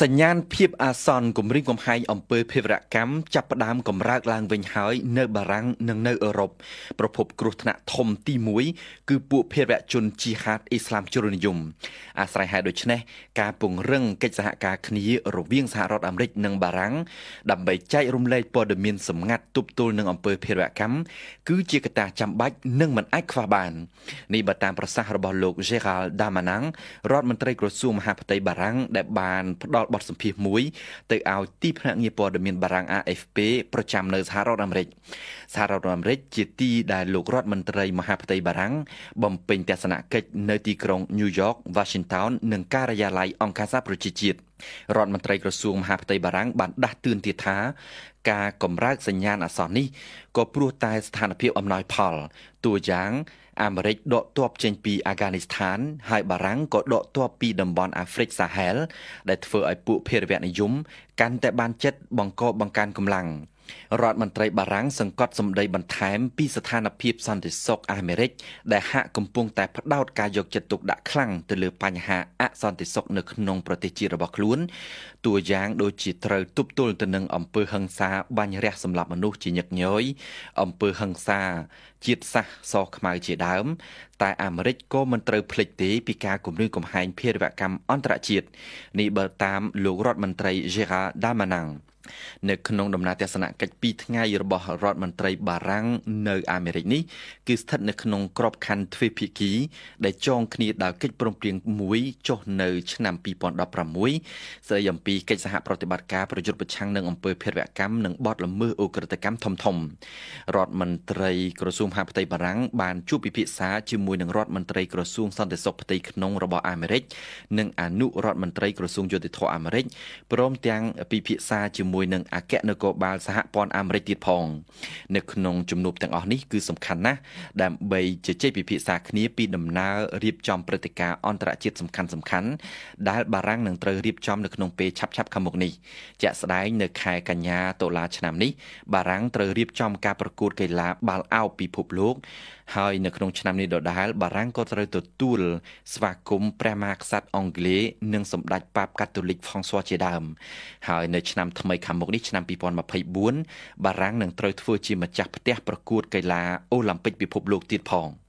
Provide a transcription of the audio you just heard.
សញ្ញាណភាពអាសន្នគម្រាមកំហែងអំពើភេរវកម្មចាប់ផ្ដើមកម្រើកឡើងវិញហើយ នៅបារាំង និងនៅអឺរ៉ុបប្រភពគ្រោះថ្នាក់ធំទី1គឺពួកភេរវជនជីហាតអ៊ីស្លាមជ្រុលនិយមអាស្រ័យហេតុដូច្នេះការពង្រឹងកិច្ចសហការគ្នារវាងសហរដ្ឋអាមេរិកនិងបារាំងដើម្បីចែករំលែកព័ត៌មានសម្ងាត់ទប់ទល់នឹងអំពើភេរវកម្មគឺជាកត្តាចាំបាច់និងមិនអាចខ្វះបាននេះបើតាមប្រសាសន៍របស់លោក Gerald Damanan រដ្ឋមន្ត្រីក្រសួងមហាផ្ទៃបារាំងដែលបានផ្ដល់បទសម្ភាសន៍មួយទៅឲ្យទីភ្នាក់ងារព័ត៌មានបារាំង AFP ប្រចាំនៅសហរដ្ឋអាមេរិកសហរដ្ឋអាមេរិកជាទីដែលលោករដ្ឋមន្ត្រីមហាផ្ទៃបារាំងបំពេញទស្សនកិច្ចនៅទីក្រុង New York, Washington និងការិយាល័យអង្គការសហប្រជាជាតិរដ្ឋមន្ត្រីក្រសួងមហាផ្ទៃបារាំងបានដាស់តឿនទៀតថាការកម្រើកសញ្ញាណអាសន្ននេះក៏ព្រោះតែស្ថានភាពអំណោយផលតួយ៉ាងអាមេរិកដកទ័ពចេញពីអាហ្គានីស្ថាន ហើយបារាំងក៏ដកទ័ពពីតំបន់អាហ្វ្រិកសាហែលដែលធ្វើឲ្យពួកភារវនិយមកាន់តែបានចិត្តបង្កបង្កើនកម្លាំង។រដ្ឋមន្ត្រីបារាំងសង្កត់សម្ដីបន្ថែមពីស្ថានភាពសន្តិសុខអាមេរិកដែលហាក់កំពុងតែផ្ដោតការយកចិត្តទុកដាក់ខ្លាំងទៅលើបញ្ហាអសន្តិសុខនៅក្នុងប្រទេសជាតិរបស់ខ្លួនតួយ៉ាង ដូចជាត្រូវទប់ទល់ទៅនឹងអំពើហិង្សាបាញ់រះសម្លាប់មនុស្សជាញឹកញយអំពើហិង្សាជាតិសាសសខ្មៅជាដើមតែអាមេរិកក៏មិនត្រូវភ្លេចទេពីការគំរាមកំហែងភេរវកម្មអន្តរជាតិនេះបើតាមលោករដ្ឋមន្ត្រី Gerard Damanan នៅក្នុងដំណើរទស្សនកិច្ច2ថ្ងៃរបស់រដ្ឋមន្ត្រីបារាំងនៅអាមេរិកនេះគឺស្ថិតនៅក្នុងក្របខ័ណ្ឌទ្វេភាគី ដែលចងគ្នាដោយកិច្ចព្រមព្រៀងមួយចុះនៅ ឆ្នាំ2016ស្ដីអំពីកិច្ចសហប្រតិបត្តិការប្រយុទ្ធប្រឆាំងនឹងអំពើភេរវកម្មនិងបទល្មើសអូក្រិតកម្មធំធំរដ្ឋមន្ត្រីក្រសួងហាផ្ទៃបារាំងបានជួបពិភាក្សាជាមួយនឹងរដ្ឋមន្ត្រីក្រសួងសន្តិសុខផ្ទៃក្នុងរបស់អាមេរិកនិង អនុរដ្ឋមន្ត្រីក្រសួងយុតិធធម៌អាមេរិកព្រមទាំងពិភាក្សាជាមួយជាមួយនឹងអគ្គនគរបាលសហព័ន្ធអាមេរិកទៀតផងនៅក្នុងជំនួបទាំងអស់នេះគឺសំខាន់ណាស់ដើម្បីជជែកពិភាក្សាគ្នាពីដំណើររៀបចំព្រឹត្តិការណ៍អន្តរជាតិសំខាន់សំខាន់ដែលបារាំងនឹងត្រូវរៀបចំនៅក្នុងពេលឆាប់ឆាប់ខាងមុខនេះជាក់ស្ដែងនៅខែកញ្ញាតុលាឆ្នាំនេះ បារាំងត្រូវរៀបចំការប្រកួត កីឡាបាល់ឱបពិភពលោកហើយនៅក្នុង ឆ្នាំនេះដដែលបារាំងក៏ត្រូវទទួលស្វាគមន៍ព្រះមហាក្សត្រអង់គ្លេសនិងសម្ដេចប៉ាបកាតូលិកហ្វ្រង់ស៊ុវជាដើមហើយនៅឆ្នាំថ្មីខាងមុខនេះឆ្នាំ2024បារាំងនឹងត្រូវធ្វើជាម្ចាស់ផ្ទះប្រកួតកីឡាអូឡ িম্প ិកពិភពលោកទៀតផង។